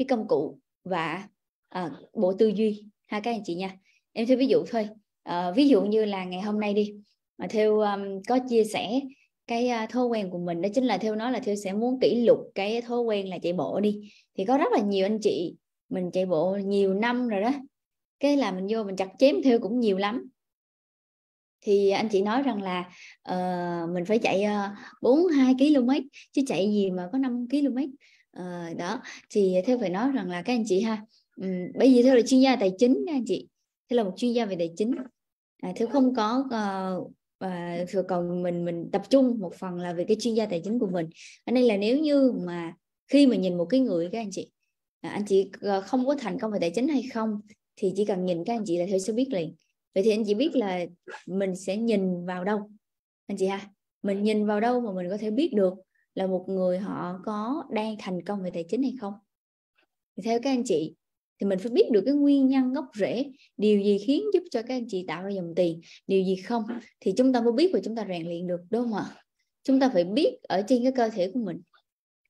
cái công cụ và à, bộ tư duy ha các anh chị nha em theo ví dụ thôi à, ví dụ như là ngày hôm nay đi mà theo um, có chia sẻ cái uh, thói quen của mình đó chính là theo nó là theo sẽ muốn kỷ lục cái thói quen là chạy bộ đi thì có rất là nhiều anh chị mình chạy bộ nhiều năm rồi đó cái là mình vô mình chặt chém theo cũng nhiều lắm thì anh chị nói rằng là uh, mình phải chạy uh, 42 km chứ chạy gì mà có 5 km à, đó thì theo phải nói rằng là các anh chị ha um, bởi vì theo là chuyên gia tài chính các anh chị theo là một chuyên gia về tài chính à, theo không có uh, và uh, còn mình mình tập trung một phần là về cái chuyên gia tài chính của mình ở đây là nếu như mà khi mà nhìn một cái người các anh chị à, anh chị ờ, không có thành công về tài chính hay không thì chỉ cần nhìn các anh chị là theo sẽ biết liền vậy thì anh chị biết là mình sẽ nhìn vào đâu anh chị ha mình nhìn vào đâu mà mình có thể biết được là một người họ có đang thành công về tài chính hay không thì theo các anh chị thì mình phải biết được cái nguyên nhân gốc rễ điều gì khiến giúp cho các anh chị tạo ra dòng tiền điều gì không thì chúng ta mới biết và chúng ta rèn luyện được đúng không ạ chúng ta phải biết ở trên cái cơ thể của mình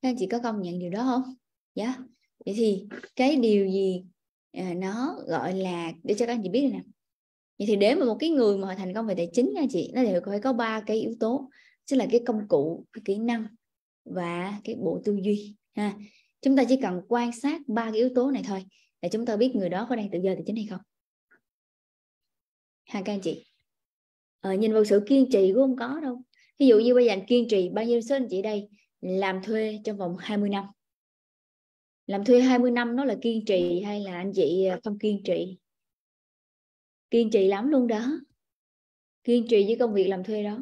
các anh chị có công nhận điều đó không dạ yeah. vậy thì cái điều gì à, nó gọi là để cho các anh chị biết nè vậy thì để mà một cái người mà thành công về tài chính nha chị nó đều phải có ba cái yếu tố tức là cái công cụ cái kỹ năng và cái bộ tư duy ha chúng ta chỉ cần quan sát ba cái yếu tố này thôi để chúng ta biết người đó có đang tự do thì chính hay không ha các anh chị ờ, nhìn vào sự kiên trì cũng không có đâu ví dụ như bây giờ anh kiên trì bao nhiêu số anh chị đây làm thuê trong vòng 20 năm làm thuê 20 năm nó là kiên trì hay là anh chị ờ, không kiên trì kiên trì lắm luôn đó kiên trì với công việc làm thuê đó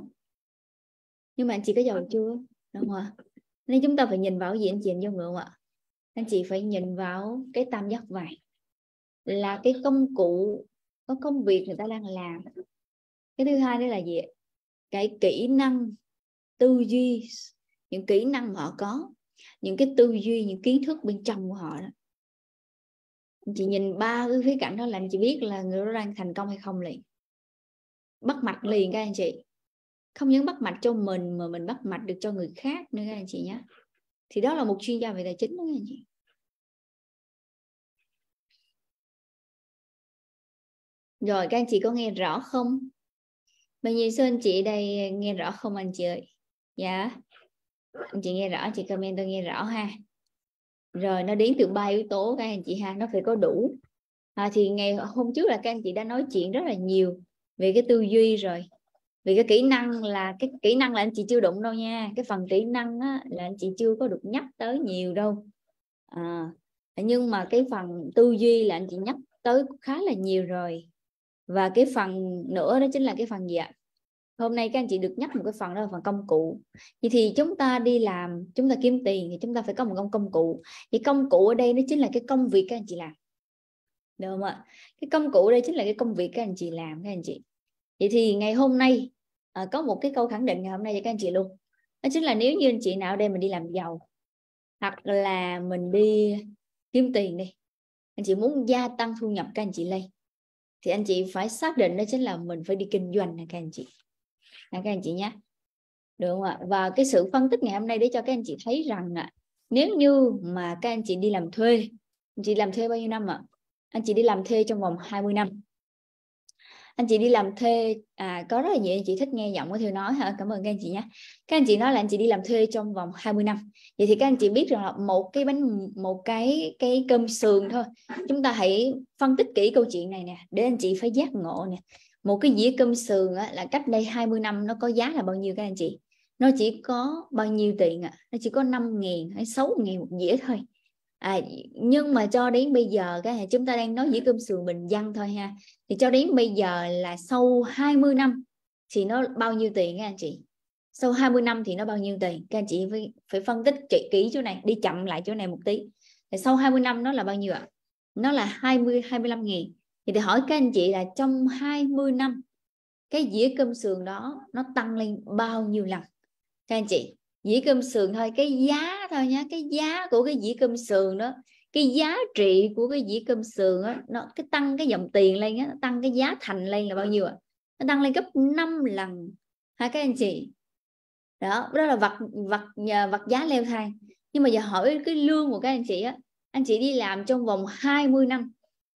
nhưng mà anh chị có giàu chưa đúng không ạ nên chúng ta phải nhìn vào gì anh chị anh vô ngưỡng ạ anh chị phải nhìn vào cái tam giác vàng là cái công cụ có công việc người ta đang làm cái thứ hai đó là gì cái kỹ năng tư duy những kỹ năng họ có những cái tư duy những kiến thức bên trong của họ đó anh chị nhìn ba cái khía cạnh đó là anh chị biết là người đó đang thành công hay không liền bắt mạch liền các anh chị không những bắt mạch cho mình mà mình bắt mạch được cho người khác nữa các anh chị nhé thì đó là một chuyên gia về tài chính đó các anh chị rồi các anh chị có nghe rõ không bao nhiêu số anh chị đây nghe rõ không anh chị ơi dạ anh chị nghe rõ chị comment tôi nghe rõ ha rồi nó đến từ ba yếu tố các anh chị ha nó phải có đủ à, thì ngày hôm trước là các anh chị đã nói chuyện rất là nhiều về cái tư duy rồi vì cái kỹ năng là cái kỹ năng là anh chị chưa đụng đâu nha cái phần kỹ năng á, là anh chị chưa có được nhắc tới nhiều đâu à, nhưng mà cái phần tư duy là anh chị nhắc tới khá là nhiều rồi và cái phần nữa đó chính là cái phần gì ạ hôm nay các anh chị được nhắc một cái phần đó là phần công cụ vậy thì chúng ta đi làm chúng ta kiếm tiền thì chúng ta phải có một công công cụ thì công cụ ở đây nó chính là cái công việc các anh chị làm được không ạ cái công cụ ở đây chính là cái công việc các anh chị làm các anh chị vậy thì ngày hôm nay à, có một cái câu khẳng định ngày hôm nay cho các anh chị luôn đó chính là nếu như anh chị nào đây mình đi làm giàu hoặc là mình đi kiếm tiền đi anh chị muốn gia tăng thu nhập các anh chị lên thì anh chị phải xác định đó chính là mình phải đi kinh doanh nè các anh chị nè các anh chị nhé được không ạ và cái sự phân tích ngày hôm nay để cho các anh chị thấy rằng ạ nếu như mà các anh chị đi làm thuê anh chị làm thuê bao nhiêu năm ạ anh chị đi làm thuê trong vòng 20 năm anh chị đi làm thuê à, có rất là nhiều anh chị thích nghe giọng của Thiều nói hả cảm ơn các anh chị nhé các anh chị nói là anh chị đi làm thuê trong vòng 20 năm vậy thì các anh chị biết rằng là một cái bánh một cái cái cơm sườn thôi chúng ta hãy phân tích kỹ câu chuyện này nè để anh chị phải giác ngộ nè một cái dĩa cơm sườn á, là cách đây 20 năm nó có giá là bao nhiêu các anh chị nó chỉ có bao nhiêu tiền ạ à? nó chỉ có 5 nghìn hay 6 nghìn một dĩa thôi à, nhưng mà cho đến bây giờ cái chúng ta đang nói dĩa cơm sườn bình dân thôi ha thì cho đến bây giờ là sau 20 năm thì nó bao nhiêu tiền các anh chị sau 20 năm thì nó bao nhiêu tiền các anh chị phải, phải phân tích trị kỹ chỗ này đi chậm lại chỗ này một tí thì sau 20 năm nó là bao nhiêu ạ nó là 20 25 nghìn thì tôi hỏi các anh chị là trong 20 năm cái dĩa cơm sườn đó nó tăng lên bao nhiêu lần các anh chị dĩa cơm sườn thôi cái giá thôi nhá cái giá của cái dĩa cơm sườn đó cái giá trị của cái dĩa cơm sườn á nó cái tăng cái dòng tiền lên á tăng cái giá thành lên là bao nhiêu ạ nó tăng lên gấp 5 lần hai các anh chị đó đó là vật vật ờ, vật giá leo thang nhưng mà giờ hỏi cái lương của các anh chị á anh chị đi làm trong vòng 20 năm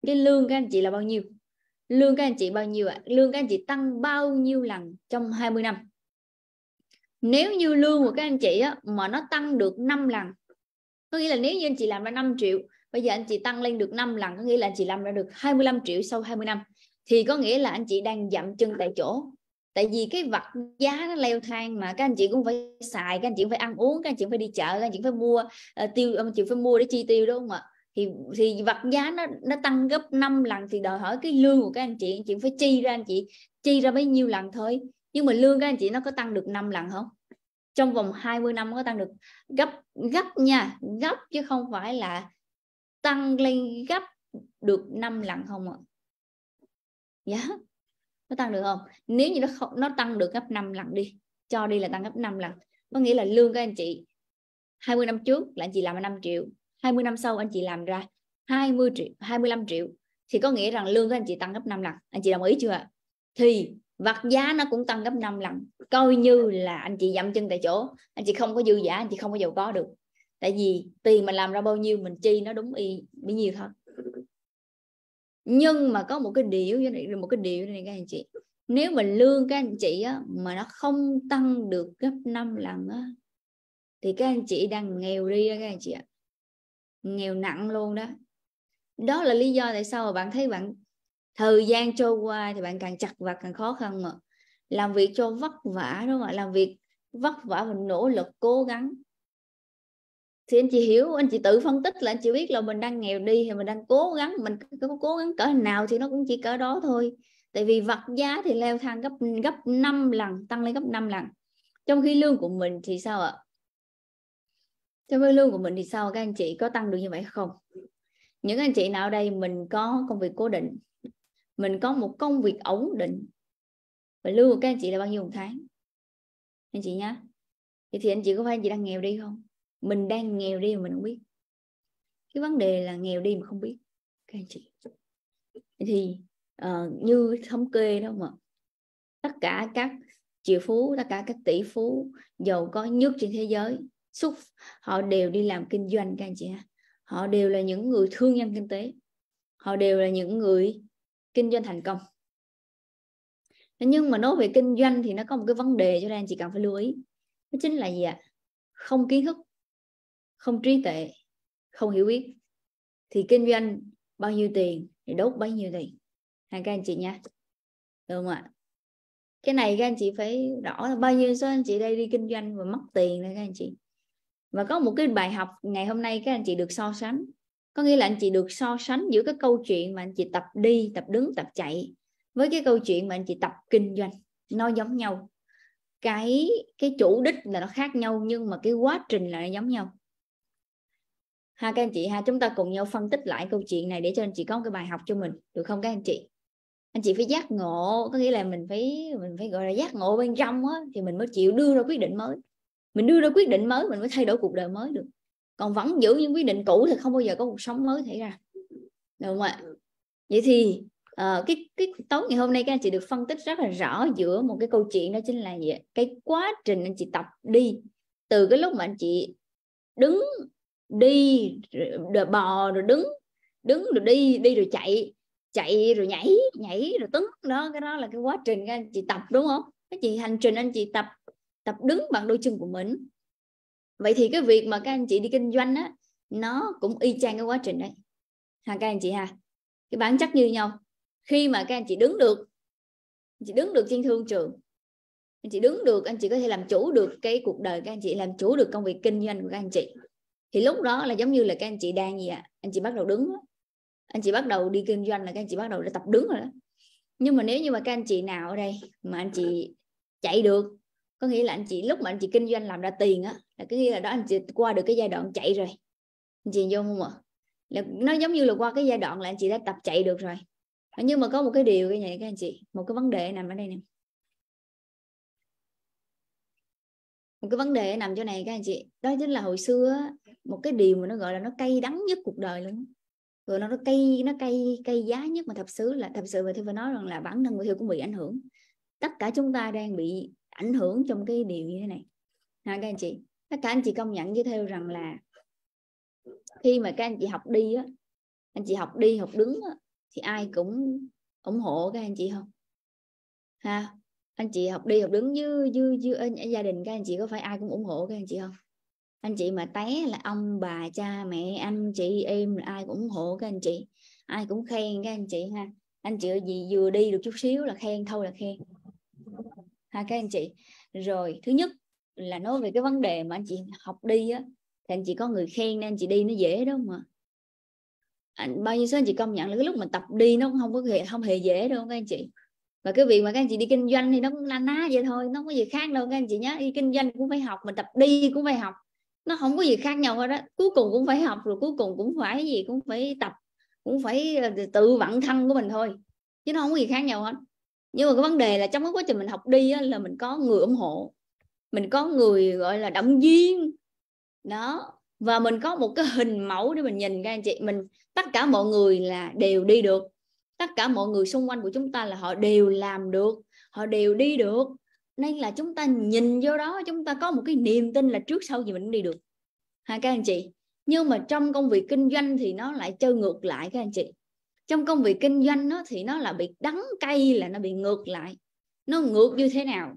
cái lương các anh chị là bao nhiêu lương các anh chị bao nhiêu ạ lương các anh chị tăng bao nhiêu lần trong 20 năm nếu như lương của các anh chị á, mà nó tăng được 5 lần có nghĩa là nếu như anh chị làm ra 5 triệu bây giờ anh chị tăng lên được 5 lần có nghĩa là anh chị làm ra được 25 triệu sau 20 năm thì có nghĩa là anh chị đang dậm chân tại chỗ tại vì cái vật giá nó leo thang mà các anh chị cũng phải xài các anh chị phải ăn uống các anh chị phải đi chợ các anh chị phải mua uh, tiêu anh chị phải mua để chi tiêu đúng không ạ thì thì vật giá nó nó tăng gấp 5 lần thì đòi hỏi cái lương của các anh chị anh chị phải chi ra anh chị chi ra bấy nhiêu lần thôi nhưng mà lương các anh chị nó có tăng được 5 lần không trong vòng 20 năm có tăng được gấp gấp nha gấp chứ không phải là tăng lên gấp được 5 lần không ạ dạ yeah. nó tăng được không nếu như nó không nó tăng được gấp 5 lần đi cho đi là tăng gấp 5 lần có nghĩa là lương các anh chị 20 năm trước là anh chị làm 5 triệu 20 năm sau anh chị làm ra 20 triệu 25 triệu thì có nghĩa rằng lương của anh chị tăng gấp 5 lần anh chị đồng ý chưa ạ thì vật giá nó cũng tăng gấp 5 lần coi như là anh chị dậm chân tại chỗ anh chị không có dư giả anh chị không có giàu có được tại vì tiền mình làm ra bao nhiêu mình chi nó đúng y bấy nhiêu thôi nhưng mà có một cái điều như này một cái điều này các anh chị nếu mình lương các anh chị á, mà nó không tăng được gấp 5 lần á, thì các anh chị đang nghèo đi đó các anh chị ạ nghèo nặng luôn đó đó là lý do tại sao bạn thấy bạn thời gian trôi qua thì bạn càng chặt vặt càng khó khăn mà làm việc cho vất vả đúng không ạ làm việc vất vả mình nỗ lực cố gắng thì anh chị hiểu anh chị tự phân tích là anh chị biết là mình đang nghèo đi thì mình đang cố gắng mình có cố gắng cỡ nào thì nó cũng chỉ cỡ đó thôi tại vì vật giá thì leo thang gấp gấp 5 lần tăng lên gấp 5 lần trong khi lương của mình thì sao ạ trong khi lương của mình thì sao các anh chị có tăng được như vậy không những anh chị nào đây mình có công việc cố định mình có một công việc ổn định và lương của các anh chị là bao nhiêu một tháng anh chị nhá thì, thì anh chị có phải anh chị đang nghèo đi không mình đang nghèo đi mà mình không biết cái vấn đề là nghèo đi mà không biết các anh chị thì uh, như thống kê đó mà tất cả các triệu phú tất cả các tỷ phú giàu có nhất trên thế giới xúc họ đều đi làm kinh doanh các anh chị ha họ đều là những người thương nhân kinh tế họ đều là những người kinh doanh thành công nhưng mà nói về kinh doanh thì nó có một cái vấn đề cho nên chị cần phải lưu ý đó chính là gì ạ không kiến thức không trí tuệ không hiểu biết thì kinh doanh bao nhiêu tiền thì đốt bấy nhiêu tiền hai các anh chị nha được không ạ cái này các anh chị phải rõ là bao nhiêu số anh chị đây đi kinh doanh và mất tiền đấy các anh chị và có một cái bài học ngày hôm nay các anh chị được so sánh có nghĩa là anh chị được so sánh giữa cái câu chuyện mà anh chị tập đi tập đứng tập chạy với cái câu chuyện mà anh chị tập kinh doanh nó giống nhau cái cái chủ đích là nó khác nhau nhưng mà cái quá trình là nó giống nhau ha các anh chị ha chúng ta cùng nhau phân tích lại câu chuyện này để cho anh chị có một cái bài học cho mình được không các anh chị anh chị phải giác ngộ có nghĩa là mình phải mình phải gọi là giác ngộ bên trong á thì mình mới chịu đưa ra quyết định mới mình đưa ra quyết định mới mình mới thay đổi cuộc đời mới được còn vẫn giữ những quyết định cũ thì không bao giờ có cuộc sống mới xảy ra được không ạ vậy thì uh, cái cái tối ngày hôm nay các anh chị được phân tích rất là rõ giữa một cái câu chuyện đó chính là gì cái quá trình anh chị tập đi từ cái lúc mà anh chị đứng đi rồi bò rồi đứng đứng rồi đi đi rồi chạy chạy rồi nhảy nhảy rồi tấn đó cái đó là cái quá trình các anh chị tập đúng không cái chị hành trình anh chị tập tập đứng bằng đôi chân của mình vậy thì cái việc mà các anh chị đi kinh doanh á nó cũng y chang cái quá trình đấy ha các anh chị ha cái bản chất như nhau khi mà các anh chị đứng được anh chị đứng được trên thương trường anh chị đứng được anh chị có thể làm chủ được cái cuộc đời các anh chị làm chủ được công việc kinh doanh của các anh chị thì lúc đó là giống như là các anh chị đang gì ạ à? anh chị bắt đầu đứng anh chị bắt đầu đi kinh doanh là các anh chị bắt đầu đã tập đứng rồi đó nhưng mà nếu như mà các anh chị nào ở đây mà anh chị chạy được có nghĩa là anh chị lúc mà anh chị kinh doanh làm ra tiền á là cái nghĩa là đó anh chị qua được cái giai đoạn chạy rồi anh chị vô không ạ là nó giống như là qua cái giai đoạn là anh chị đã tập chạy được rồi nhưng mà có một cái điều cái này các anh chị một cái vấn đề nằm ở đây nè một cái vấn đề nằm chỗ này các anh chị đó chính là hồi xưa một cái điều mà nó gọi là nó cay đắng nhất cuộc đời luôn rồi nó nó cay nó cay cay giá nhất mà thật sự là thật sự mà tôi phải nói rằng là bản thân người tôi cũng bị ảnh hưởng tất cả chúng ta đang bị ảnh hưởng trong cái điều như thế này ha các anh chị các anh chị công nhận với theo rằng là khi mà các anh chị học đi á anh chị học đi học đứng á, thì ai cũng ủng hộ các anh chị không ha anh chị học đi học đứng với với với gia đình các anh chị có phải ai cũng ủng hộ các anh chị không anh chị mà té là ông bà cha mẹ anh chị em là ai cũng ủng hộ các anh chị ai cũng khen các anh chị ha anh chị gì vừa đi được chút xíu là khen thôi là khen ha các anh chị rồi thứ nhất là nói về cái vấn đề mà anh chị học đi á thì anh chị có người khen nên anh chị đi nó dễ đâu mà anh bao nhiêu số anh chị công nhận là cái lúc mà tập đi nó cũng không có hề không hề dễ đâu các anh chị và cái việc mà các anh chị đi kinh doanh thì nó cũng la ná vậy thôi nó không có gì khác đâu các anh chị nhé đi kinh doanh cũng phải học mà tập đi cũng phải học nó không có gì khác nhau hết đó cuối cùng cũng phải học rồi cuối cùng cũng phải gì cũng phải tập cũng phải ờ, tự vận thân của mình thôi chứ nó không có gì khác nhau hết nhưng mà cái vấn đề là trong cái quá trình mình học đi á, là mình có người ủng hộ mình có người gọi là động viên đó và mình có một cái hình mẫu để mình nhìn các anh chị mình tất cả mọi người là đều đi được tất cả mọi người xung quanh của chúng ta là họ đều làm được họ đều đi được nên là chúng ta nhìn vô đó chúng ta có một cái niềm tin là trước sau gì mình cũng đi được hai các anh chị nhưng mà trong công việc kinh doanh thì nó lại chơi ngược lại các anh chị trong công việc kinh doanh nó thì nó là bị đắng cay là nó bị ngược lại nó ngược như thế nào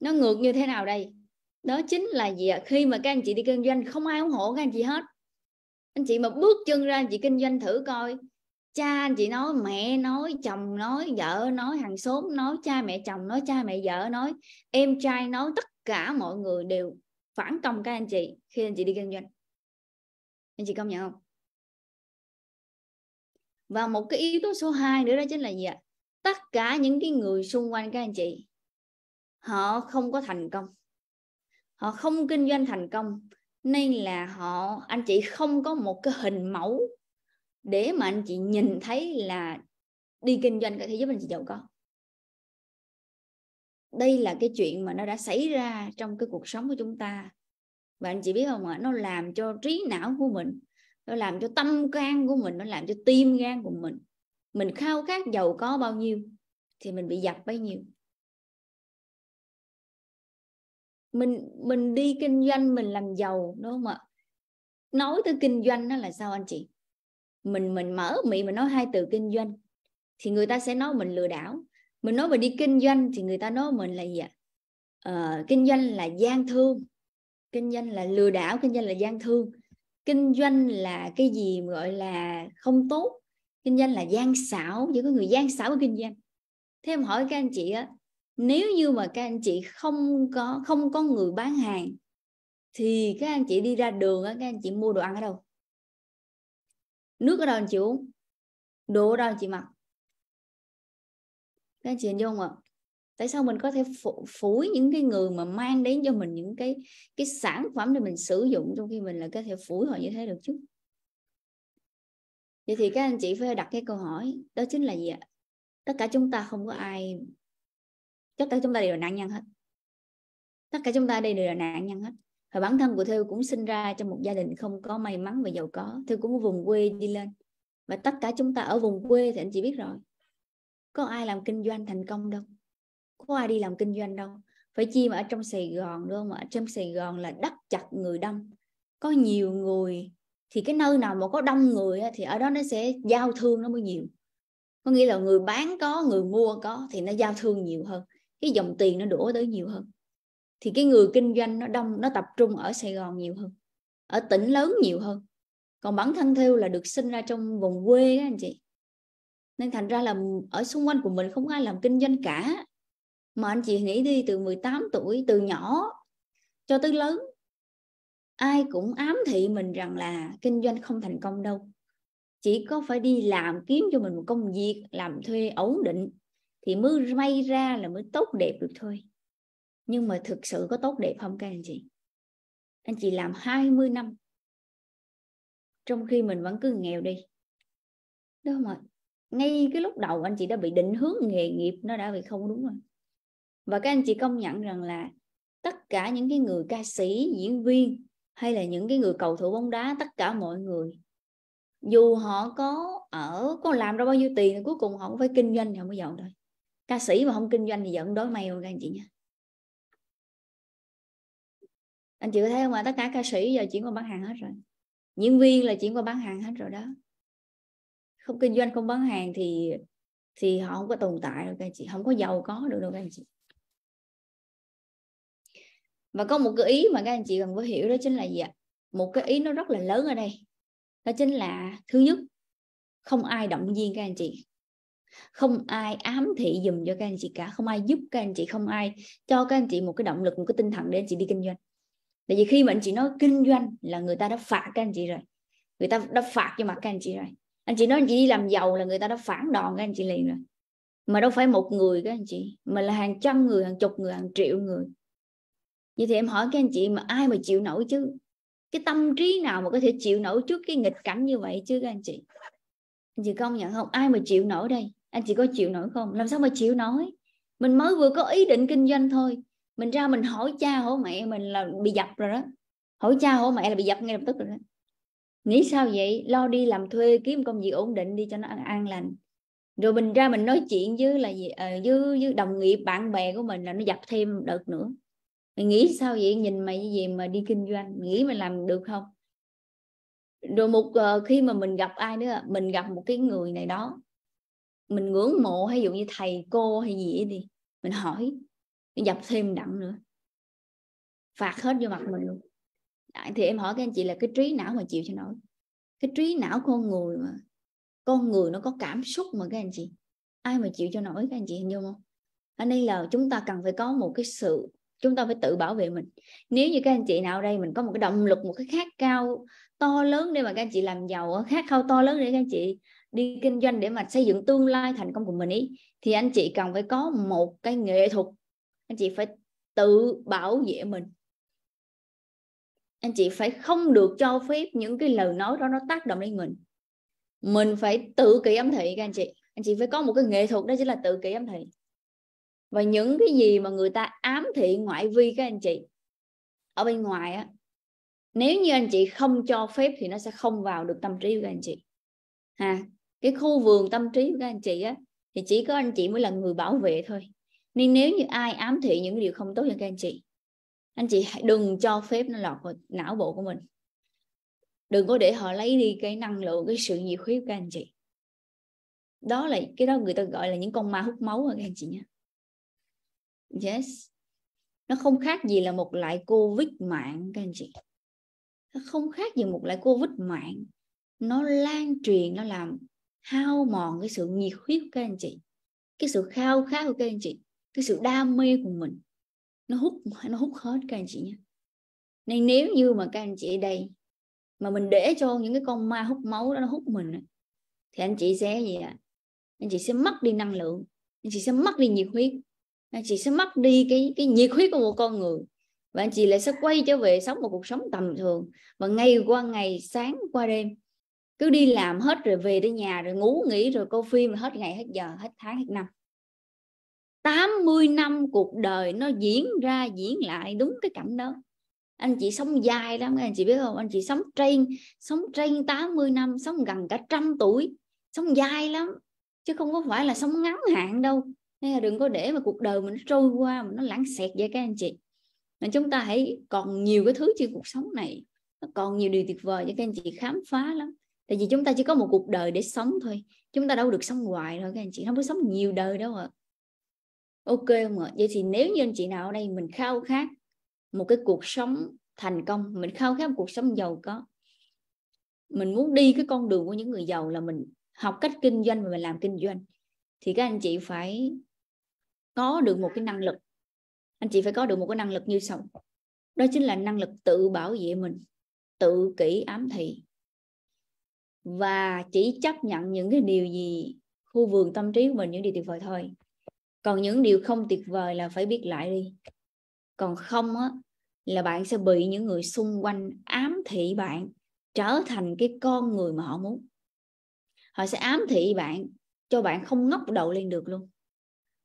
nó ngược như thế nào đây đó chính là gì ạ khi mà các anh chị đi kinh doanh không ai ủng hộ các anh chị hết anh chị mà bước chân ra anh chị kinh doanh thử coi cha anh chị nói mẹ nói chồng nói vợ nói hàng xóm nói cha mẹ chồng nói cha mẹ vợ nói em trai nói tất cả mọi người đều phản công các anh chị khi anh chị đi kinh doanh anh chị công nhận không và một cái yếu tố số 2 nữa đó chính là gì ạ tất cả những cái người xung quanh các anh chị họ không có thành công họ không kinh doanh thành công nên là họ anh chị không có một cái hình mẫu để mà anh chị nhìn thấy là đi kinh doanh có thể giúp anh chị giàu có đây là cái chuyện mà nó đã xảy ra trong cái cuộc sống của chúng ta và anh chị biết không ạ nó làm cho trí não của mình nó làm cho tâm can của mình nó làm cho tim gan của mình mình khao khát giàu có bao nhiêu thì mình bị dập bấy nhiêu mình mình đi kinh doanh mình làm giàu đúng không ạ nói tới kinh doanh nó là sao anh chị mình mình mở miệng mình nói hai từ kinh doanh thì người ta sẽ nói mình lừa đảo mình nói mình đi kinh doanh thì người ta nói mình là gì ạ à, kinh doanh là gian thương kinh doanh là lừa đảo kinh doanh là gian thương kinh doanh là cái gì gọi là không tốt kinh doanh là gian xảo giữa cái người gian xảo kinh doanh thế em hỏi các anh chị á nếu như mà các anh chị không có không có người bán hàng thì các anh chị đi ra đường các anh chị mua đồ ăn ở đâu nước ở đâu anh chị uống đồ ở đâu anh chị mặc các anh chị hình dung ạ tại sao mình có thể phủ, phủi những cái người mà mang đến cho mình những cái cái sản phẩm để mình sử dụng trong khi mình là có thể phủi họ như thế được chứ vậy thì các anh chị phải đặt cái câu hỏi đó chính là gì ạ tất cả chúng ta không có ai tất cả chúng ta đều là nạn nhân hết tất cả chúng ta đây đều là nạn nhân hết và bản thân của Theo cũng sinh ra trong một gia đình không có may mắn và giàu có Theo cũng ở vùng quê đi lên và tất cả chúng ta ở vùng quê thì anh chị biết rồi có ai làm kinh doanh thành công đâu có ai đi làm kinh doanh đâu phải chi mà ở trong Sài Gòn đâu mà ở trong Sài Gòn là đắt chặt người đông có nhiều người thì cái nơi nào mà có đông người thì ở đó nó sẽ giao thương nó mới nhiều có nghĩa là người bán có người mua có thì nó giao thương nhiều hơn cái dòng tiền nó đổ tới nhiều hơn thì cái người kinh doanh nó đông nó tập trung ở Sài Gòn nhiều hơn ở tỉnh lớn nhiều hơn còn bản thân theo là được sinh ra trong vùng quê các anh chị nên thành ra là ở xung quanh của mình không ai làm kinh doanh cả mà anh chị nghĩ đi từ 18 tuổi từ nhỏ cho tới lớn ai cũng ám thị mình rằng là kinh doanh không thành công đâu chỉ có phải đi làm kiếm cho mình một công việc làm thuê ổn định thì mới may ra là mới tốt đẹp được thôi nhưng mà thực sự có tốt đẹp không các anh chị anh chị làm 20 năm trong khi mình vẫn cứ nghèo đi đúng không ạ ngay cái lúc đầu anh chị đã bị định hướng nghề nghiệp nó đã bị không đúng rồi và các anh chị công nhận rằng là tất cả những cái người ca sĩ diễn viên hay là những cái người cầu thủ bóng đá tất cả mọi người dù họ có ở có làm ra bao nhiêu tiền cuối cùng họ cũng phải kinh doanh thì không có giàu thôi ca sĩ mà không kinh doanh thì giận đối mail các anh chị nhé anh chị có thấy không ạ à? tất cả ca sĩ giờ chuyển qua bán hàng hết rồi diễn viên là chuyển qua bán hàng hết rồi đó không kinh doanh không bán hàng thì thì họ không có tồn tại đâu các anh chị không có giàu có được đâu các anh chị và có một cái ý mà các anh chị cần phải hiểu đó chính là gì ạ một cái ý nó rất là lớn ở đây đó chính là thứ nhất không ai động viên các anh chị không ai ám thị dùm cho các anh chị cả không ai giúp các anh chị không ai cho các anh chị một cái động lực một cái tinh thần để anh chị đi kinh doanh tại vì khi mà anh chị nói kinh doanh là người ta đã phạt các anh chị rồi người ta đã phạt cho mặt các anh chị rồi anh chị nói anh chị đi làm giàu là người ta đã phản đòn các anh chị liền rồi mà đâu phải một người các anh chị mà là hàng trăm người hàng chục người hàng triệu người vậy thì em hỏi các anh chị mà ai mà chịu nổi chứ cái tâm trí nào mà có thể chịu nổi trước cái nghịch cảnh như vậy chứ các anh chị anh chị công nhận không ai mà chịu nổi đây anh chị có chịu nổi không làm sao mà chịu nổi mình mới vừa có ý định kinh doanh thôi mình ra mình hỏi cha hỏi mẹ mình là bị dập rồi đó hỏi cha hỏi mẹ là bị dập ngay lập tức rồi đó nghĩ sao vậy lo đi làm thuê kiếm công việc ổn định đi cho nó an lành rồi mình ra mình nói chuyện với là gì ờ, với, với đồng nghiệp bạn bè của mình là nó dập thêm đợt nữa mày nghĩ sao vậy nhìn mày như gì mà đi kinh doanh mày nghĩ mày làm được không rồi một uh, khi mà mình gặp ai nữa mình gặp một cái người này đó mình ngưỡng mộ hay dụ như thầy cô hay gì đi mình hỏi dập thêm đặng nữa phạt hết vô mặt mình luôn Đấy, thì em hỏi các anh chị là cái trí não mà chịu cho nổi cái trí não con người mà con người nó có cảm xúc mà các anh chị ai mà chịu cho nổi các anh chị hình dung không ở đây là chúng ta cần phải có một cái sự chúng ta phải tự bảo vệ mình nếu như các anh chị nào đây mình có một cái động lực một cái khát cao to lớn để mà các anh chị làm giàu khát khao to lớn để các anh chị đi kinh doanh để mà xây dựng tương lai thành công của mình ý thì anh chị cần phải có một cái nghệ thuật anh chị phải tự bảo vệ mình anh chị phải không được cho phép những cái lời nói đó nó tác động lên mình mình phải tự kỳ âm thị các anh chị anh chị phải có một cái nghệ thuật đó chính là tự kỳ âm thị và những cái gì mà người ta ám thị ngoại vi các anh chị ở bên ngoài á nếu như anh chị không cho phép thì nó sẽ không vào được tâm trí của các anh chị ha cái khu vườn tâm trí của các anh chị á thì chỉ có anh chị mới là người bảo vệ thôi nên nếu như ai ám thị những điều không tốt cho các anh chị anh chị đừng cho phép nó lọt vào não bộ của mình đừng có để họ lấy đi cái năng lượng cái sự nhiệt huyết của các anh chị đó là cái đó người ta gọi là những con ma hút máu các anh chị nhé yes nó không khác gì là một loại covid mạng các anh chị nó không khác gì một loại covid mạng nó lan truyền nó làm hao mòn cái sự nhiệt huyết của các anh chị cái sự khao khát của các anh chị cái sự đam mê của mình nó hút nó hút hết các anh chị nhé nên nếu như mà các anh chị ở đây mà mình để cho những cái con ma hút máu đó nó hút mình thì anh chị sẽ gì ạ à? anh chị sẽ mất đi năng lượng anh chị sẽ mất đi nhiệt huyết anh chị sẽ mất đi cái cái nhiệt huyết của một con người và anh chị lại sẽ quay trở về sống một cuộc sống tầm thường và ngày qua ngày sáng qua đêm cứ đi làm hết rồi về tới nhà rồi ngủ nghỉ rồi coi phim rồi hết ngày hết giờ hết tháng hết năm 80 năm cuộc đời nó diễn ra diễn lại đúng cái cảnh đó anh chị sống dài lắm anh chị biết không anh chị sống trên sống trên 80 năm sống gần cả trăm tuổi sống dài lắm chứ không có phải là sống ngắn hạn đâu nên là đừng có để mà cuộc đời mình nó trôi qua mà nó lãng xẹt vậy các anh chị mà chúng ta hãy còn nhiều cái thứ trên cuộc sống này nó còn nhiều điều tuyệt vời cho các anh chị khám phá lắm tại vì chúng ta chỉ có một cuộc đời để sống thôi chúng ta đâu được sống hoài đâu các anh chị không có sống nhiều đời đâu ạ ok không ạ vậy thì nếu như anh chị nào ở đây mình khao khát một cái cuộc sống thành công mình khao khát một cuộc sống giàu có mình muốn đi cái con đường của những người giàu là mình học cách kinh doanh và mình làm kinh doanh thì các anh chị phải có được một cái năng lực anh chị phải có được một cái năng lực như sau đó chính là năng lực tự bảo vệ mình tự kỷ ám thị và chỉ chấp nhận những cái điều gì khu vườn tâm trí của mình những điều tuyệt vời thôi còn những điều không tuyệt vời là phải biết lại đi còn không á là bạn sẽ bị những người xung quanh ám thị bạn trở thành cái con người mà họ muốn họ sẽ ám thị bạn cho bạn không ngóc đầu lên được luôn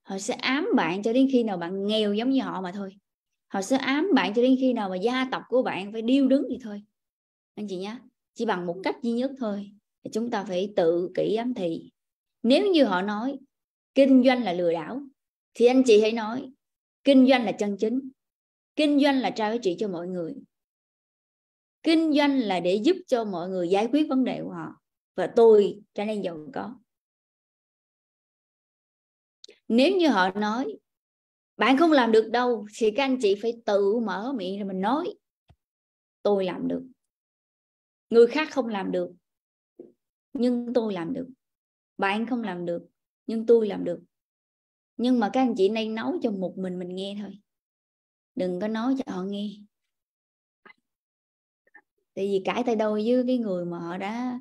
họ sẽ ám bạn cho đến khi nào bạn nghèo giống như họ mà thôi họ sẽ ám bạn cho đến khi nào mà gia tộc của bạn phải điêu đứng thì thôi anh chị nhé chỉ bằng một ừ. cách duy nhất thôi chúng ta phải tự kỹ ám thị nếu như họ nói kinh doanh là lừa đảo thì anh chị hãy nói kinh doanh là chân chính kinh doanh là trao giá trị cho mọi người kinh doanh là để giúp cho mọi người giải quyết vấn đề của họ và tôi cho nên giàu có nếu như họ nói bạn không làm được đâu thì các anh chị phải tự mở miệng rồi mình nói tôi làm được người khác không làm được nhưng tôi làm được bạn không làm được nhưng tôi làm được nhưng mà các anh chị nên nói cho một mình mình nghe thôi đừng có nói cho họ nghe tại vì cãi tay đâu với cái người mà họ đã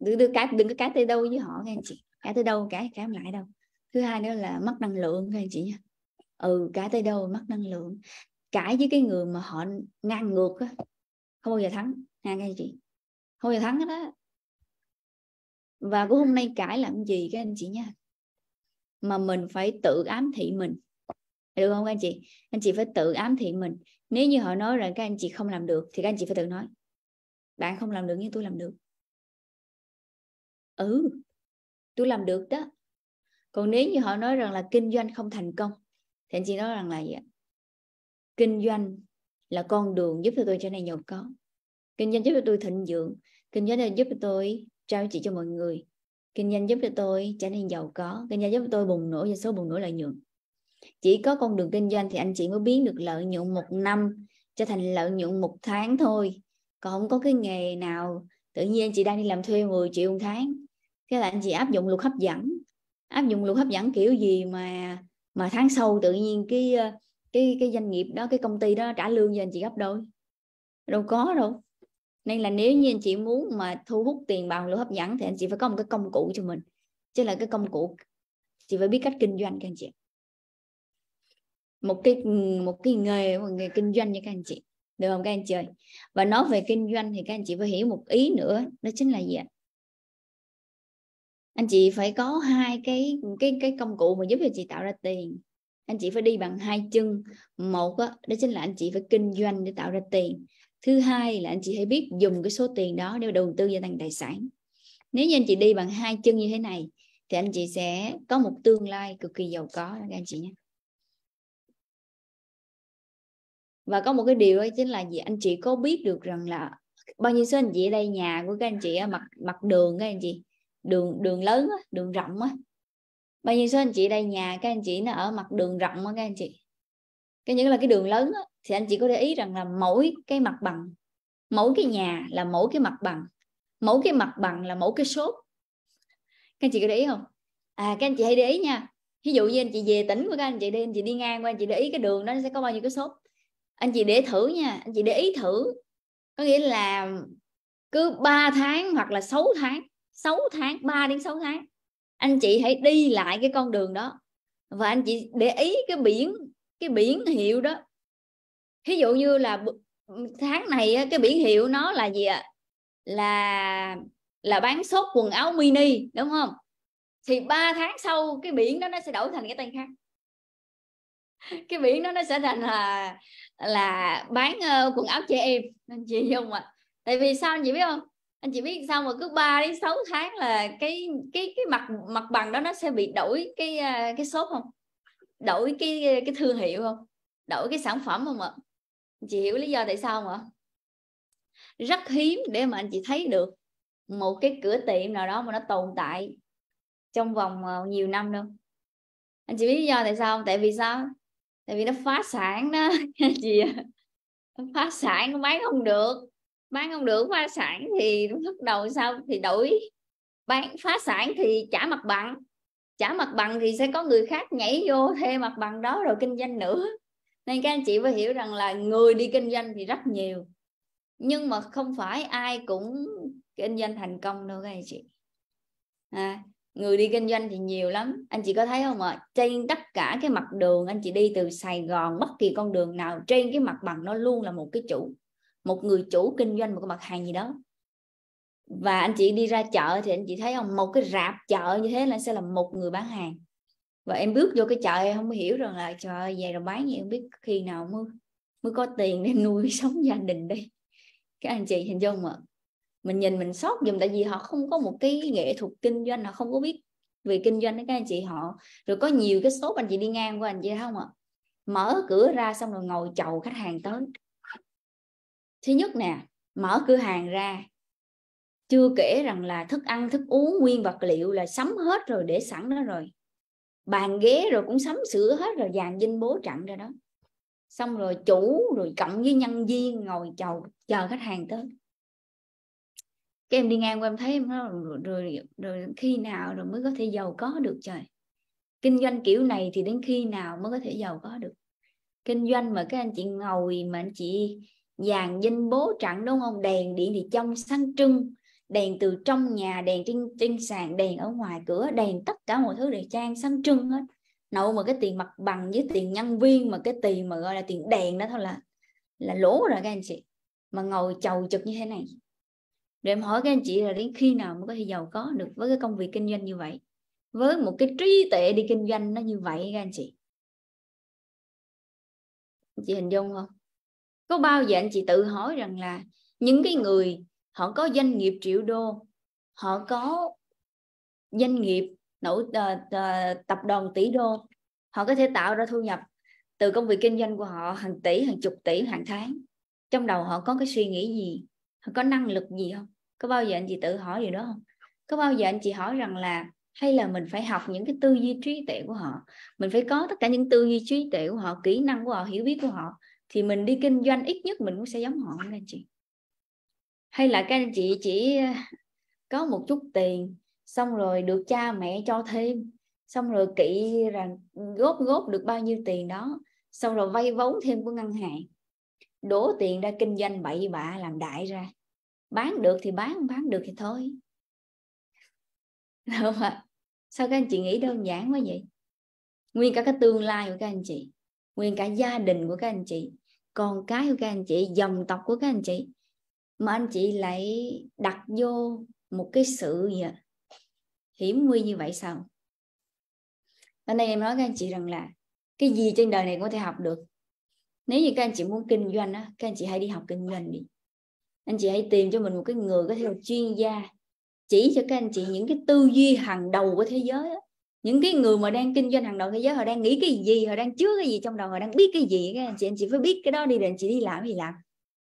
đừng, có cãi, đừng có cãi tay đâu với họ các anh chị cãi tay đâu cãi cãi lại đâu thứ hai nữa là mất năng lượng các anh chị nhé ừ cãi tay đâu mất năng lượng cãi với cái người mà họ ngang ngược á không bao giờ thắng ha các anh chị hôi thắng đó và cũng hôm nay cãi làm gì các anh chị nha mà mình phải tự ám thị mình được không các anh chị anh chị phải tự ám thị mình nếu như họ nói rằng các anh chị không làm được thì các anh chị phải tự nói bạn không làm được như tôi làm được ừ tôi làm được đó còn nếu như họ nói rằng là kinh doanh không thành công thì anh chị nói rằng là gì kinh doanh là con đường giúp cho tôi trở nên giàu có kinh doanh giúp cho tôi thịnh vượng kinh doanh giúp cho tôi trao chị cho mọi người kinh doanh giúp cho tôi trở nên giàu có kinh doanh giúp cho tôi bùng nổ doanh số bùng nổ lợi nhuận chỉ có con đường kinh doanh thì anh chị mới biến được lợi nhuận một năm trở thành lợi nhuận một tháng thôi còn không có cái nghề nào tự nhiên anh chị đang đi làm thuê 10 triệu một tháng cái là anh chị áp dụng luật hấp dẫn áp dụng luật hấp dẫn kiểu gì mà mà tháng sau tự nhiên cái ờ, cái cái doanh nghiệp đó cái công ty đó trả lương cho anh chị gấp đôi đâu có đâu nên là nếu như anh chị muốn mà thu hút tiền bằng lỗ hấp dẫn thì anh chị phải có một cái công cụ cho mình chứ là cái công cụ chị phải biết cách kinh doanh các anh chị một cái một cái nghề một nghề kinh doanh như các anh chị được không các anh chị và nói về kinh doanh thì các anh chị phải hiểu một ý nữa đó chính là gì ạ anh chị phải có hai cái cái cái công cụ mà giúp cho chị tạo ra tiền anh chị phải đi bằng hai chân một đó, đó chính là anh chị phải kinh doanh để tạo ra tiền thứ hai là anh chị hãy biết dùng cái số tiền đó để đầu tư gia tăng tài sản nếu như anh chị đi bằng hai chân như thế này thì anh chị sẽ có một tương lai cực kỳ giàu có đó các anh chị nhé và có một cái điều ấy chính là gì anh chị có biết được rằng là bao nhiêu số anh chị ở đây nhà của các anh chị mặt mặt đường các anh chị đường đường lớn đường rộng á bao nhiêu số anh chị ở đây nhà các anh chị nó ở mặt đường rộng á các anh chị cái những là cái đường lớn á, thì anh chị có để ý rằng là mỗi cái mặt bằng mỗi cái nhà là mỗi cái mặt bằng mỗi cái mặt bằng là mỗi cái shop các anh chị có để ý không à các anh chị hãy để ý nha ví dụ như anh chị về tỉnh của các anh chị đi anh chị đi ngang qua anh chị để ý cái đường đó nó sẽ có bao nhiêu cái shop anh chị để thử nha anh chị để ý thử có nghĩa là cứ 3 tháng hoặc là 6 tháng 6 tháng 3 đến 6 tháng anh chị hãy đi lại cái con đường đó và anh chị để ý cái biển cái biển hiệu đó ví dụ như là tháng này cái biển hiệu nó là gì ạ à? là là bán sốt quần áo mini đúng không thì 3 tháng sau cái biển đó nó sẽ đổi thành cái tên khác cái biển đó nó sẽ thành là là bán ờ, quần áo trẻ em anh chị hiểu không ạ tại vì sao anh chị biết không anh chị biết sao mà cứ 3 đến 6 tháng là cái cái cái mặt mặt bằng đó nó sẽ bị đổi cái ờ, cái sốt không đổi cái cái thương hiệu không đổi cái sản phẩm không ạ chị hiểu lý do tại sao không ạ rất hiếm để mà anh chị thấy được một cái cửa tiệm nào đó mà nó tồn tại trong vòng ờ, nhiều năm đâu anh chị biết lý do tại sao không tại vì sao tại vì nó phá sản đó chị phá sản nó bán không được bán không được phá sản thì nó bắt đầu sao thì đổi bán phá sản thì trả mặt bằng trả mặt bằng thì sẽ có người khác nhảy vô thuê mặt bằng đó rồi kinh doanh nữa nên các anh chị phải hiểu rằng là người đi kinh doanh thì rất nhiều nhưng mà không phải ai cũng kinh doanh thành công đâu các anh chị à, người đi kinh doanh thì nhiều lắm anh chị có thấy không ạ trên tất cả cái mặt đường anh chị đi từ sài gòn bất kỳ con đường nào trên cái mặt bằng nó luôn là một cái chủ một người chủ kinh doanh một cái mặt hàng gì đó và anh chị đi ra chợ thì anh chị thấy không một cái rạp chợ như thế là sẽ là một người bán hàng và em bước vô cái chợ em không hiểu rằng là trời ơi vậy rồi bán gì em biết khi nào mới mới có tiền để nuôi sống gia đình đi các anh chị hình dung ạ mình nhìn mình sót dùm tại vì họ không có một cái nghệ thuật kinh doanh họ không có biết về kinh doanh đó các anh chị họ rồi có nhiều cái số anh chị đi ngang qua anh chị không ạ mở cửa ra xong rồi ngồi chầu khách hàng tới thứ nhất nè mở cửa hàng ra chưa kể rằng là thức ăn thức uống nguyên vật liệu là sắm hết rồi để sẵn đó rồi bàn ghế rồi cũng sắm sửa hết rồi dàn dinh bố trận ra đó xong rồi chủ rồi cộng với nhân viên ngồi chầu chờ khách hàng tới cái em đi ngang qua em thấy em nói, rồi, rồi, rồi khi nào rồi mới có thể giàu có được trời kinh doanh kiểu này thì đến khi nào mới có thể giàu có được kinh doanh mà các anh chị ngồi mà anh chị dàn dinh bố trận đúng không đèn điện thì trong sáng trưng đèn từ trong nhà đèn trên trên sàn đèn ở ngoài cửa đèn tất cả mọi thứ đều trang sáng trưng hết nậu mà cái tiền mặt bằng với tiền nhân viên mà cái tiền mà gọi là tiền đèn đó thôi là là lỗ rồi các anh chị mà ngồi chầu chực như thế này để em hỏi các anh chị là đến khi nào mới có thể giàu có được với cái công việc kinh doanh như vậy với một cái trí tệ đi kinh doanh nó như vậy các anh chị chị hình dung không có bao giờ anh chị tự hỏi rằng là những cái người họ có doanh nghiệp triệu đô họ có doanh nghiệp nổi ờ, ờ, tập đoàn tỷ đô họ có thể tạo ra thu nhập từ công việc kinh doanh của họ hàng tỷ hàng chục tỷ hàng tháng trong đầu họ có cái suy nghĩ gì họ có năng lực gì không có bao giờ anh chị tự hỏi điều đó không có bao giờ anh chị hỏi rằng là hay là mình phải học những cái tư duy trí tuệ của họ mình phải có tất cả những tư duy trí tuệ của họ kỹ năng của họ hiểu biết của họ thì mình đi kinh doanh ít nhất mình cũng sẽ giống họ không anh chị hay là các anh chị chỉ có một chút tiền xong rồi được cha mẹ cho thêm xong rồi kỵ rằng góp góp được bao nhiêu tiền đó xong rồi vay vốn thêm của ngân hàng đổ tiền ra kinh doanh bậy bạ làm đại ra bán được thì bán bán được thì thôi được không ạ sao các anh chị nghĩ đơn giản quá vậy nguyên cả cái tương lai của các anh chị nguyên cả gia đình của các anh chị con cái của các anh chị dòng tộc của các anh chị mà anh chị lại đặt vô một cái sự gì hiểm nguy như vậy sao ở đây em nói các anh chị rằng là cái gì trên đời này cũng có thể học được nếu như các anh chị muốn kinh doanh á các anh chị hãy đi học kinh doanh đi anh chị hãy tìm cho mình một cái người có thể là chuyên gia chỉ cho các anh chị những cái tư duy hàng đầu của thế giới á. những cái người mà đang kinh doanh hàng đầu thế giới họ đang nghĩ cái gì họ đang chứa cái gì trong đầu họ đang biết cái gì các anh chị anh chị phải biết cái đó đi để anh chị đi làm thì làm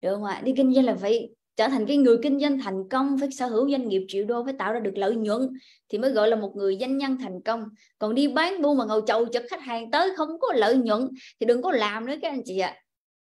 được không ạ đi kinh doanh là phải trở thành cái người kinh doanh thành công phải sở hữu doanh nghiệp triệu đô phải tạo ra được lợi nhuận thì mới gọi là một người doanh nhân thành công còn đi bán buôn mà ngồi chầu chật khách hàng tới không có lợi nhuận thì đừng có làm nữa các anh chị ạ à.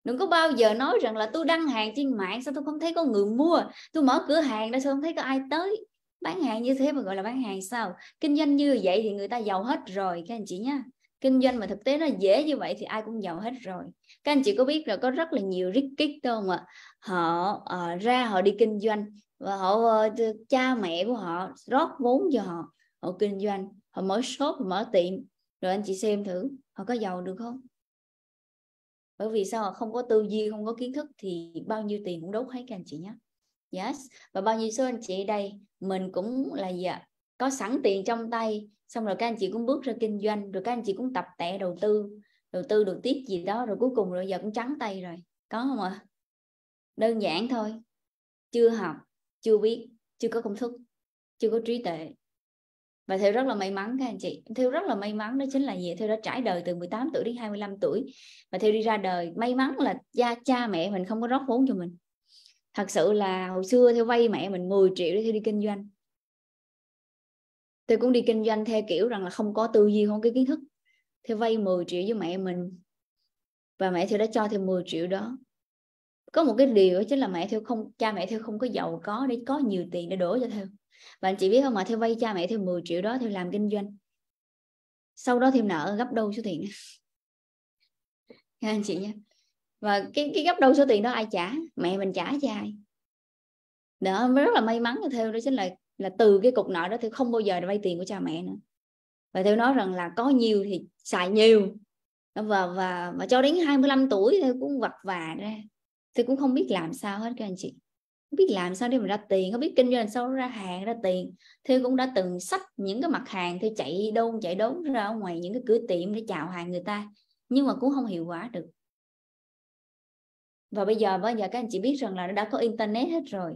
đừng có bao giờ nói rằng là tôi đăng hàng trên mạng sao tôi không thấy có người mua tôi mở cửa hàng ra sao không thấy có ai tới bán hàng như thế mà gọi là bán hàng sao kinh doanh như vậy thì người ta giàu hết rồi các anh chị nhé kinh doanh mà thực tế nó dễ như vậy thì ai cũng giàu hết rồi các anh chị có biết là có rất là nhiều rich kid không ạ họ uh, ra họ đi kinh doanh và họ uh, cha mẹ của họ rót vốn cho họ họ kinh doanh họ mở shop họ mở tiệm rồi anh chị xem thử họ có giàu được không bởi vì sao họ không có tư duy không có kiến thức thì bao nhiêu tiền cũng đốt hết các anh chị nhé yes và bao nhiêu số anh chị đây mình cũng là gì ạ có sẵn tiền trong tay xong rồi các anh chị cũng bước ra kinh doanh rồi các anh chị cũng tập tệ đầu tư đầu tư được tiếp gì đó rồi cuối cùng rồi giờ cũng trắng tay rồi có không ạ đơn giản thôi chưa học chưa biết chưa có công thức chưa có trí tuệ và theo rất là may mắn các anh chị theo rất là may mắn đó chính là gì theo đã trải đời từ 18 tuổi đến 25 tuổi và theo đi ra đời may mắn là gia cha mẹ mình không có rót vốn cho mình thật sự là hồi xưa theo vay mẹ mình 10 triệu để theo đi kinh doanh tôi cũng đi kinh doanh theo kiểu rằng là không có tư duy không có kiến thức thì vay 10 triệu với mẹ mình và mẹ theo đã cho theo 10 triệu đó có một cái điều đó chính là mẹ theo không cha mẹ theo không có giàu có để có nhiều tiền để đổ cho theo và anh chị biết không mà theo vay cha mẹ theo 10 triệu đó theo làm kinh doanh sau đó thêm nợ gấp đôi số tiền nghe anh chị nhé và cái cái gấp đôi số tiền đó ai trả mẹ mình trả cho ai đó rất là may mắn cho theo đó chính là là từ cái cục nợ đó thì không bao giờ vay tiền của cha mẹ nữa và theo nói rằng là có nhiều thì xài nhiều và và và cho đến 25 tuổi tôi cũng vật vả ra tôi cũng không biết làm sao hết các anh chị không biết làm sao để mà ra tiền không biết kinh doanh sao ra hàng ra tiền thì cũng đã từng sách những cái mặt hàng thì chạy đôn chạy đốn ra ngoài những cái cửa tiệm để chào hàng người ta nhưng mà cũng không hiệu quả được và bây giờ bây giờ các anh chị biết rằng là đã có internet hết rồi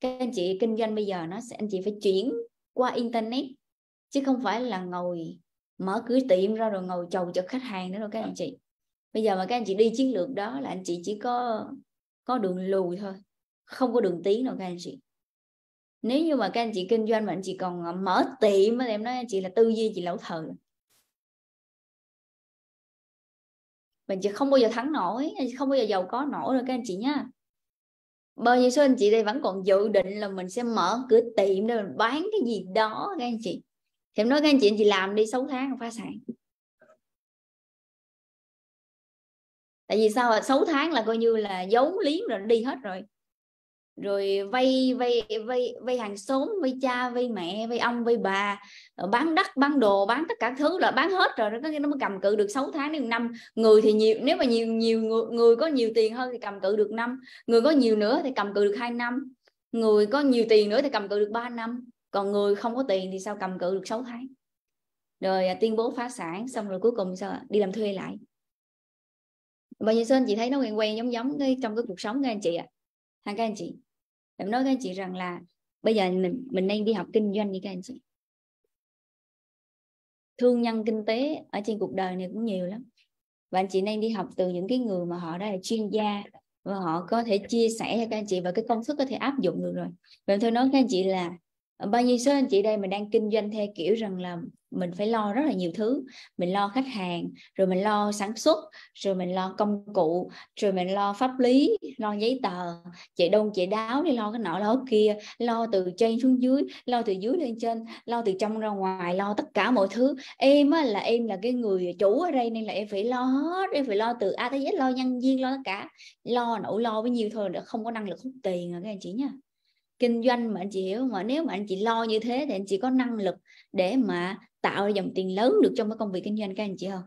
các anh chị kinh doanh bây giờ nó sẽ anh chị phải chuyển qua internet chứ không phải là ngồi mở cửa tiệm ra rồi ngồi chầu cho khách hàng nữa đâu các anh chị bây giờ mà các anh chị đi chiến lược đó là anh chị chỉ có có đường lùi thôi không có đường tiến đâu các anh chị nếu như mà các anh chị kinh doanh mà anh chị còn ờ, mở tiệm mà em nói anh chị là tư duy chị lẩu thờ mình chị không bao giờ thắng nổi không bao giờ giàu có nổi rồi các anh chị nhá bao nhiêu số anh chị đây vẫn còn dự định là mình sẽ mở cửa tiệm để mình bán cái gì đó các anh chị thì em nói các anh chị anh chị làm đi 6 tháng phá sản tại vì sao 6 tháng là coi như là giấu liếm rồi nó đi hết rồi rồi vay vay vay vay hàng xóm vay cha vay mẹ vay ông vay bà ờ, bán đất bán đồ bán tất cả thứ là bán hết rồi nó nó mới cầm cự được 6 tháng đến năm người thì nhiều nếu mà nhiều nhiều người, người có nhiều tiền hơn thì cầm cự được năm người có nhiều nữa thì cầm cự được hai năm người có nhiều tiền nữa thì cầm cự được 3 năm còn người không có tiền thì sao cầm cự được 6 tháng rồi à, tuyên bố phá sản xong rồi cuối cùng sao đi làm thuê lại bao nhiêu số anh chị thấy nó quen quen giống giống trong cái cuộc sống các anh chị ạ à? hàng các anh chị em nói các anh chị rằng là bây giờ mình mình đang đi học kinh doanh đi các anh chị thương nhân kinh tế ở trên cuộc đời này cũng nhiều lắm và anh chị nên đi học từ những cái người mà họ đã là chuyên gia và họ có thể chia sẻ cho các anh chị và cái công thức có thể áp dụng được rồi và em thôi nói các anh chị là bao nhiêu số anh chị đây mình đang kinh doanh theo kiểu rằng là mình phải lo rất là nhiều thứ mình lo khách hàng rồi mình lo sản xuất rồi mình lo công cụ rồi mình lo pháp lý lo giấy tờ chạy đông chạy đáo đi lo cái nọ lo kia lo từ trên xuống dưới lo từ dưới lên trên lo từ trong ra ngoài lo tất cả mọi thứ em á, là em là cái người chủ ở đây nên là em phải lo hết em phải lo từ a tới z lo nhân viên lo tất cả lo nỗi lo với nhiều thôi không có năng lực hút tiền rồi à, các anh chị nha kinh doanh mà anh chị hiểu mà nếu mà anh chị lo như thế thì anh chị có năng lực để mà tạo ra dòng tiền lớn được trong cái công việc kinh doanh các anh chị không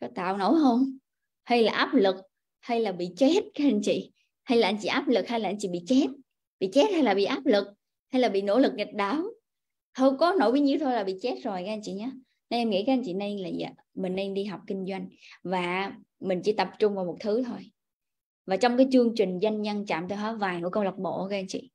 có tạo nổi không hay là áp lực hay là bị chết các anh chị hay là anh chị áp lực hay là anh chị bị chết bị chết hay là bị áp lực hay là bị nỗ lực nghịch đảo? không có nổi bao nhiêu thôi là bị chết rồi các anh chị nhé nên em nghĩ các anh chị nên là dạ, mình nên đi học kinh doanh và mình chỉ tập trung vào một thứ thôi và trong cái chương trình doanh nhân chạm tới hóa vàng của câu lạc bộ các anh chị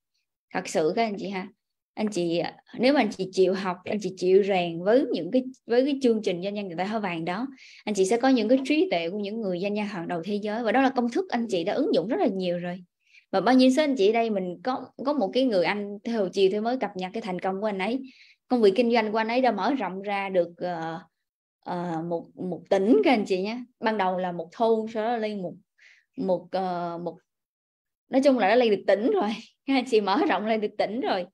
thật sự các anh chị ha anh chị nếu mà anh chị chịu học anh chị chịu rèn với những cái với cái chương trình doanh nhân người ta hóa vàng đó anh chị sẽ có những cái trí tuệ của những người doanh nhân hàng đầu thế giới và đó là công thức anh chị đã ứng dụng rất là nhiều rồi và bao nhiêu số anh chị đây mình có có một cái người anh hồi chiều tôi mới cập nhật cái thành công của anh ấy công việc kinh doanh của anh ấy đã mở rộng ra được uh, uh, một một tỉnh các anh chị nhé ban đầu là một thôn sau đó lên một một uh, một nói chung là đã lên được tỉnh rồi chị mở rộng lên được tỉnh rồi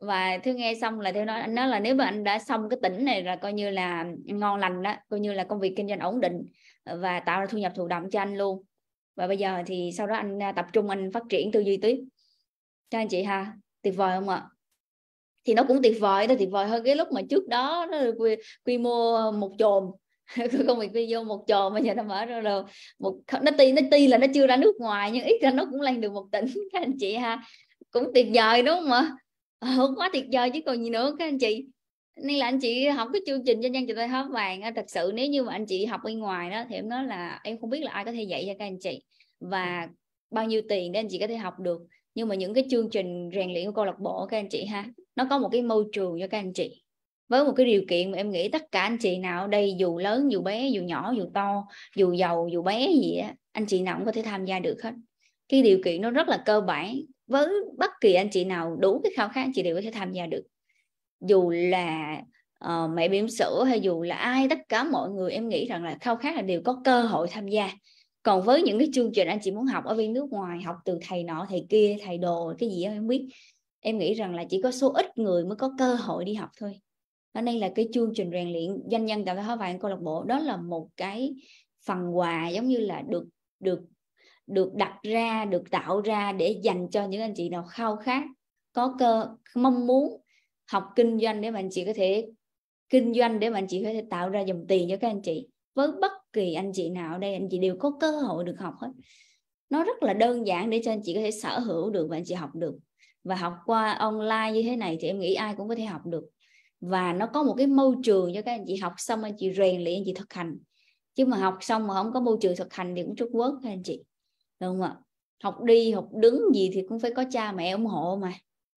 và thứ nghe xong là theo nói anh nói là nếu mà anh đã xong cái tỉnh này là coi như là ngon lành đó coi như là công việc kinh doanh ổn định và tạo ra thu nhập thụ động cho anh luôn và bây giờ thì sau đó anh à, tập trung anh phát triển tư duy tiếp cho anh chị ha tuyệt vời không ạ thì nó cũng tuyệt vời thôi tuyệt vời hơn cái lúc mà trước đó nó quy, quy mô một chồn công việc video một trò mà giờ nó mở ra rồi một nó tuy nó tuy là nó chưa ra nước ngoài nhưng ít ra nó cũng lên được một tỉnh các anh chị ha cũng tuyệt vời đúng không ạ không ờ, quá tuyệt vời chứ còn gì nữa các anh chị nên là anh chị học cái chương trình doanh nhân chị tay hóa vàng thật sự nếu như mà anh chị học bên ngoài đó thì em nói là em không biết là ai có thể dạy cho các anh chị và bao nhiêu tiền để anh chị có thể học được nhưng mà những cái chương trình rèn luyện của câu lạc bộ các anh chị ha nó có một cái môi trường cho các anh chị với một cái điều kiện mà em nghĩ tất cả anh chị nào đây dù lớn dù bé dù nhỏ dù to dù giàu dù bé gì á anh chị nào cũng có thể tham gia được hết cái điều kiện nó rất là cơ bản với bất kỳ anh chị nào đủ cái khao khát anh chị đều có thể tham gia được dù là uh, mẹ bỉm sữa hay dù là ai tất cả mọi người em nghĩ rằng là khao khát là đều có cơ hội tham gia còn với những cái chương trình anh chị muốn học ở bên nước ngoài học từ thầy nọ thầy kia thầy đồ cái gì em biết em nghĩ rằng là chỉ có số ít người mới có cơ hội đi học thôi ở đây là cái chương trình rèn luyện doanh nhân tạo hóa vàng câu lạc bộ đó là một cái phần quà giống như là được được được đặt ra được tạo ra để dành cho những anh chị nào khao khát có cơ mong muốn học kinh doanh để mà anh chị có thể kinh doanh để mà anh chị có thể tạo ra dòng tiền cho các anh chị với bất kỳ anh chị nào ở đây anh chị đều có cơ hội được học hết nó rất là đơn giản để cho anh chị có thể sở hữu được và anh chị học được và học qua online như thế này thì em nghĩ ai cũng có thể học được và nó có một cái môi trường cho các anh chị học xong anh chị rèn luyện anh chị thực hành chứ mà học xong mà không có môi trường thực hành thì cũng chút quớt các anh chị đúng không ạ học đi học đứng gì thì cũng phải có cha mẹ ủng hộ mà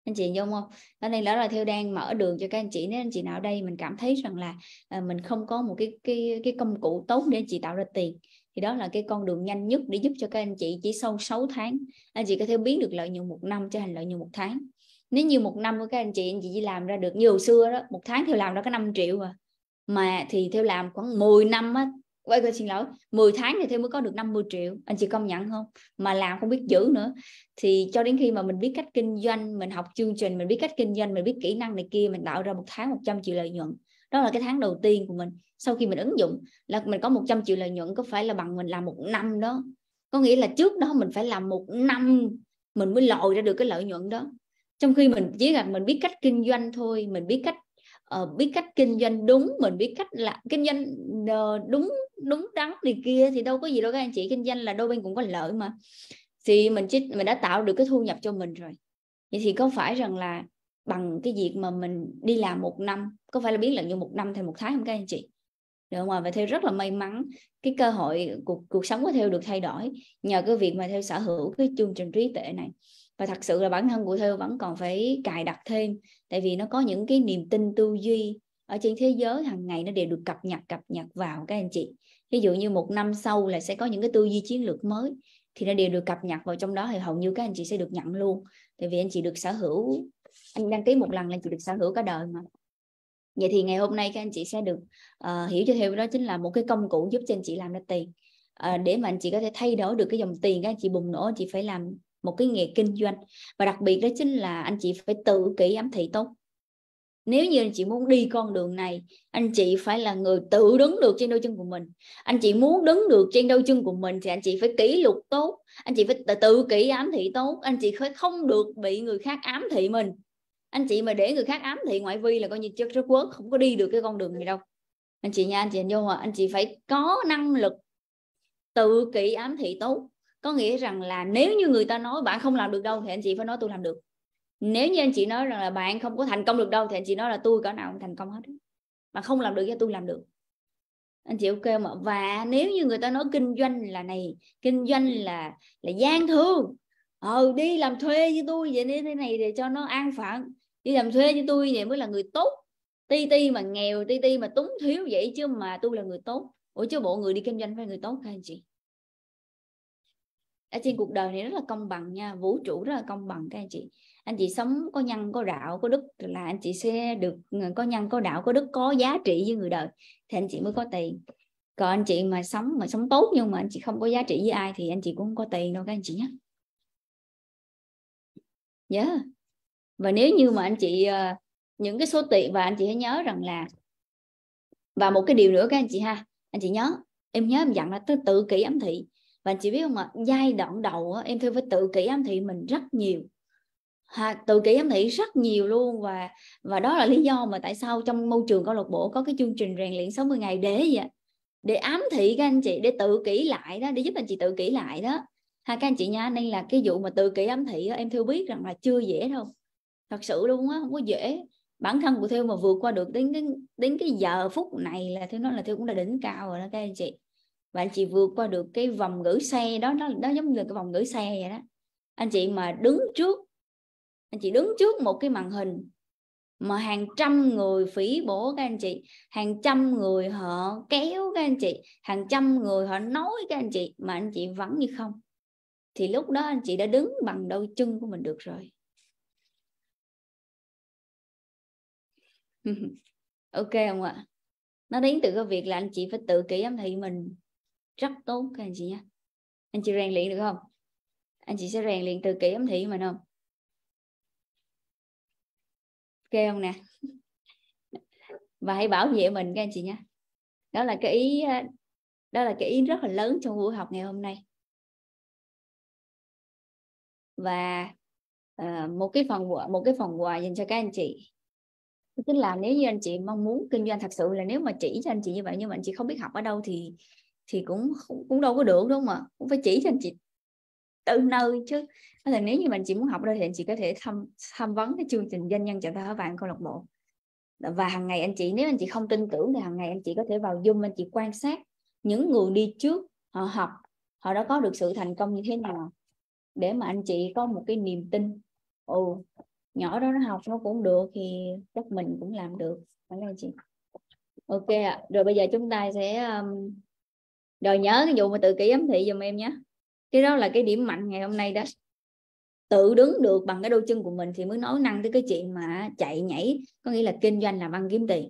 anh chị nhung không cho nên đó là theo đang mở đường cho các anh chị nếu anh chị nào đây mình cảm thấy rằng là à, mình không có một cái cái cái công cụ tốt để anh chị tạo ra tiền thì đó là cái con đường nhanh nhất để giúp cho các anh chị chỉ sau 6 tháng anh chị có thể biến được lợi nhuận một năm trở thành lợi nhuận một tháng nếu như một năm của các anh chị anh chị làm ra được như hồi xưa đó một tháng theo làm ra có 5 triệu mà mà thì theo làm khoảng 10 năm á quay quay xin lỗi 10 tháng thì theo mới có được 50 triệu anh chị công nhận không mà làm không biết giữ nữa thì cho đến khi mà mình biết cách kinh doanh mình học chương trình mình biết cách kinh doanh mình biết kỹ năng này kia mình tạo ra một tháng 100 triệu lợi nhuận đó là cái tháng đầu tiên của mình sau khi mình ứng dụng là mình có 100 triệu lợi nhuận có phải là bằng mình làm một năm đó có nghĩa là trước đó mình phải làm một năm mình mới lội ra được cái lợi nhuận đó trong khi mình chỉ là mình biết cách kinh doanh thôi mình biết cách uh, biết cách kinh doanh đúng mình biết cách là kinh doanh uh, đúng đúng đắn này kia thì đâu có gì đâu các anh chị kinh doanh là đôi bên cũng có lợi mà thì mình chỉ, mình đã tạo được cái thu nhập cho mình rồi vậy thì có phải rằng là bằng cái việc mà mình đi làm một năm có phải là biến lợi nhuận một năm thành một tháng không các anh chị được mà và theo rất là may mắn cái cơ hội cuộc cuộc sống của theo được thay đổi nhờ cái việc mà theo sở hữu cái chương trình trí tuệ này và thật sự là bản thân của theo vẫn còn phải cài đặt thêm tại vì nó có những cái niềm tin tư duy ở trên thế giới hàng ngày nó đều được cập nhật cập nhật vào các anh chị ví dụ như một năm sau là sẽ có những cái tư duy chiến lược mới thì nó đều được cập nhật vào trong đó thì hầu như các anh chị sẽ được nhận luôn tại vì anh chị được sở hữu anh đăng ký một lần là anh chị được sở hữu cả đời mà vậy thì ngày hôm nay các anh chị sẽ được uh, hiểu cho theo đó chính là một cái công cụ giúp cho anh chị làm ra tiền uh, để mà anh chị có thể thay đổi được cái dòng tiền các anh chị bùng nổ anh chị phải làm một cái nghề kinh doanh và đặc biệt đó chính là anh chị phải tự kỷ ám thị tốt nếu như anh chị muốn đi con đường này anh chị phải là người tự đứng được trên đôi chân của mình anh chị muốn đứng được trên đôi chân của mình thì anh chị phải kỷ luật tốt anh chị phải tự kỷ ám thị tốt anh chị phải không được bị người khác ám thị mình anh chị mà để người khác ám thị ngoại vi là coi như chất rất quốc không có đi được cái con đường này đâu anh chị nha anh chị vô anh chị phải có năng lực tự kỷ ám thị tốt có nghĩa rằng là nếu như người ta nói bạn không làm được đâu thì anh chị phải nói tôi làm được nếu như anh chị nói rằng là bạn không có thành công được đâu thì anh chị nói là tôi có nào cũng thành công hết mà không làm được cho tôi làm được anh chị ok mà và nếu như người ta nói kinh doanh là này kinh doanh là là gian thương ờ đi làm thuê với tôi vậy như thế này để cho nó an phận đi làm thuê với tôi vậy mới là người tốt ti ti mà nghèo ti ti mà túng thiếu vậy chứ mà tôi là người tốt ủa chứ bộ người đi kinh doanh phải người tốt hả anh chị ở trên cuộc đời này rất là công bằng nha vũ trụ rất là công bằng các anh chị anh chị sống có nhân có đạo có đức là anh chị sẽ được ờ, có nhân có đạo có đức có giá trị với người đời thì anh chị mới có tiền còn anh chị mà sống mà sống tốt nhưng mà anh chị không có giá trị với ai thì anh chị cũng không có tiền đâu các anh chị nhé yeah. và nếu như mà anh chị ờ, những cái số tiền và anh chị hãy nhớ rằng là và một cái điều nữa các anh chị ha anh chị nhớ em nhớ em dặn là tự tự kỷ ám thị và anh chị biết không ạ giai đoạn đầu em theo với tự kỷ ám thị mình rất nhiều ha, tự kỷ ám thị rất nhiều luôn và và đó là lý do mà tại sao trong môi trường câu lạc bộ có cái chương trình rèn luyện 60 ngày để gì vậy để ám thị các anh chị để tự kỷ lại đó để giúp anh chị tự kỷ lại đó ha các anh chị nha nên là cái vụ mà tự kỷ ám thị em theo biết rằng là chưa dễ đâu thật sự luôn á không có dễ bản thân của theo mà vượt qua được đến cái đến cái giờ phút này là theo nó là theo cũng đã đỉnh cao rồi đó các anh chị và anh chị vượt qua được cái vòng ngữ xe đó nó nó giống như cái vòng ngữ xe vậy đó anh chị mà đứng trước anh chị đứng trước một cái màn hình mà hàng trăm người phỉ bổ các anh chị hàng trăm người họ kéo các anh chị hàng trăm người họ nói các anh chị mà anh chị vắng như không thì lúc đó anh chị đã đứng bằng đôi chân của mình được rồi ok không ạ nó đến từ cái việc là anh chị phải tự kỷ ám thị mình rất tốt các anh chị nhé anh chị rèn luyện được không anh chị sẽ rèn luyện từ kỹ âm thị mình không ok không nè và hãy bảo vệ mình các anh chị nhé đó là cái ý đó là cái ý rất là lớn trong buổi học ngày hôm nay và uh, một cái phần quà, một cái phần quà dành cho các anh chị tức là nếu như anh chị mong muốn kinh doanh thật sự là nếu mà chỉ cho anh chị như vậy nhưng mà anh chị không biết học ở đâu thì thì cũng cũng đâu có được đúng không ạ cũng phải chỉ cho anh chị từ nơi chứ là nếu như mình chị muốn học đây thì anh chị có thể tham tham vấn cái chương trình doanh nhân chẳng thơ vàng câu lạc bộ và hàng ngày anh chị nếu anh chị không tin tưởng thì hàng ngày anh chị có thể vào zoom anh chị quan sát những người đi trước họ học họ đã có được sự thành công như thế nào để mà anh chị có một cái niềm tin ồ ừ, nhỏ đó nó học nó cũng được thì chắc mình cũng làm được phải không chị ok ạ rồi bây giờ chúng ta sẽ um, rồi nhớ cái vụ mà tự kỷ ám thị dùm em nhé cái đó là cái điểm mạnh ngày hôm nay đó tự đứng được bằng cái đôi chân của mình thì mới nói năng tới cái chuyện mà chạy nhảy có nghĩa là kinh doanh làm ăn kiếm tiền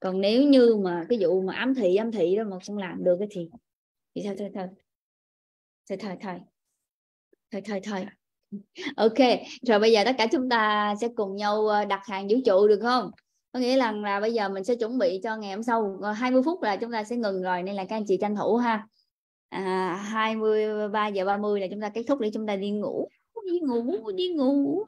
còn nếu như mà cái vụ mà ám thị ám thị đó mà không làm được cái thì thì sao thôi thôi thôi thôi thôi thôi thôi thôi ok rồi bây giờ tất cả chúng ta sẽ cùng nhau ờ, đặt hàng vũ trụ được không có nghĩa là là bây giờ mình sẽ chuẩn bị cho ngày hôm sau 20 ờ, phút là chúng ta sẽ ngừng rồi nên là các anh chị tranh thủ ha à, 23 giờ 30 là chúng ta kết thúc để chúng ta đi ngủ đi ngủ đi ngủ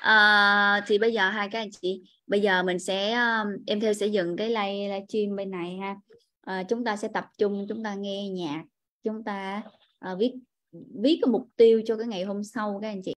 à, thì bây giờ hai các anh chị bây giờ mình sẽ ờ, em theo sẽ dựng cái live live stream bên này ha à, chúng ta sẽ tập trung chúng ta nghe nhạc chúng ta à, viết viết cái mục tiêu cho cái ngày hôm sau các anh chị